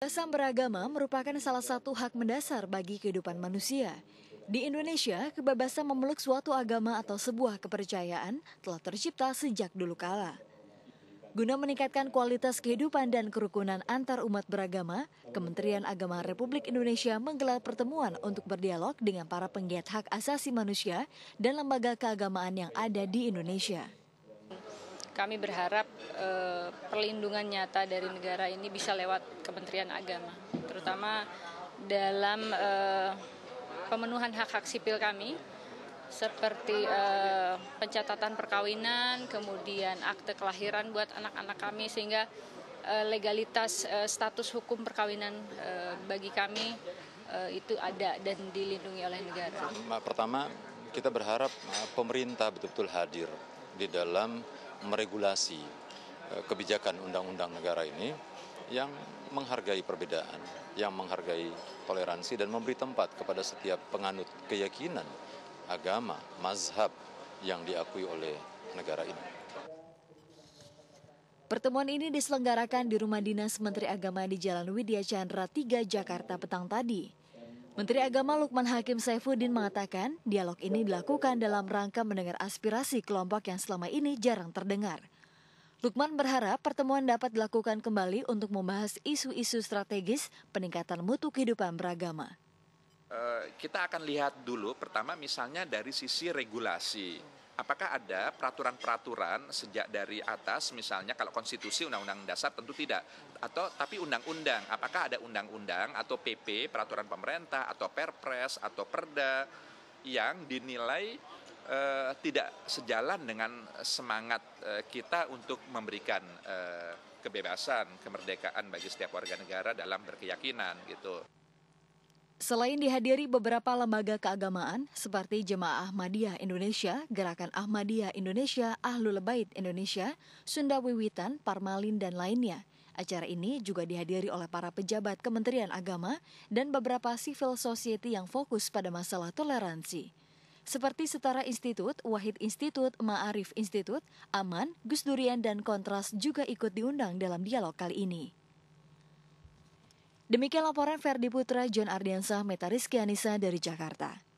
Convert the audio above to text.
Kebebasan beragama merupakan salah satu hak mendasar bagi kehidupan manusia. Di Indonesia, kebebasan memeluk suatu agama atau sebuah kepercayaan telah tercipta sejak dulu kala. Guna meningkatkan kualitas kehidupan dan kerukunan antar umat beragama, Kementerian Agama Republik Indonesia menggelar pertemuan untuk berdialog dengan para penggiat hak asasi manusia dan lembaga keagamaan yang ada di Indonesia kami berharap e, perlindungan nyata dari negara ini bisa lewat Kementerian Agama, terutama dalam e, pemenuhan hak-hak sipil kami seperti e, pencatatan perkawinan, kemudian akte kelahiran buat anak-anak kami sehingga e, legalitas e, status hukum perkawinan e, bagi kami e, itu ada dan dilindungi oleh negara. Nah, pertama, kita berharap pemerintah betul-betul hadir di dalam meregulasi eh, kebijakan undang-undang negara ini yang menghargai perbedaan, yang menghargai toleransi dan memberi tempat kepada setiap penganut keyakinan, agama, mazhab yang diakui oleh negara ini. Pertemuan ini diselenggarakan di Rumah Dinas Menteri Agama di Jalan Widya Chandra 3 Jakarta petang tadi. Menteri Agama Lukman Hakim Saifuddin mengatakan, dialog ini dilakukan dalam rangka mendengar aspirasi kelompok yang selama ini jarang terdengar. Lukman berharap pertemuan dapat dilakukan kembali untuk membahas isu-isu strategis peningkatan mutu kehidupan beragama. Eh, kita akan lihat dulu, pertama misalnya dari sisi regulasi Apakah ada peraturan-peraturan sejak dari atas, misalnya kalau konstitusi undang-undang dasar tentu tidak, atau tapi undang-undang, apakah ada undang-undang atau PP, peraturan pemerintah, atau perpres, atau perda yang dinilai eh, tidak sejalan dengan semangat eh, kita untuk memberikan eh, kebebasan, kemerdekaan bagi setiap warga negara dalam berkeyakinan gitu. Selain dihadiri beberapa lembaga keagamaan seperti Jemaah Ahmadiyah Indonesia, Gerakan Ahmadiyah Indonesia, Ahlul Bait Indonesia, Sunda Wiwitan, Parmalin, dan lainnya, acara ini juga dihadiri oleh para pejabat Kementerian Agama dan beberapa civil society yang fokus pada masalah toleransi. Seperti Setara Institut, Wahid Institut, Ma'arif Institut, Aman, Gus Durian, dan Kontras juga ikut diundang dalam dialog kali ini. Demikian laporan Ferdi Putra, John Ardiansah, Meta Rizky Anissa dari Jakarta.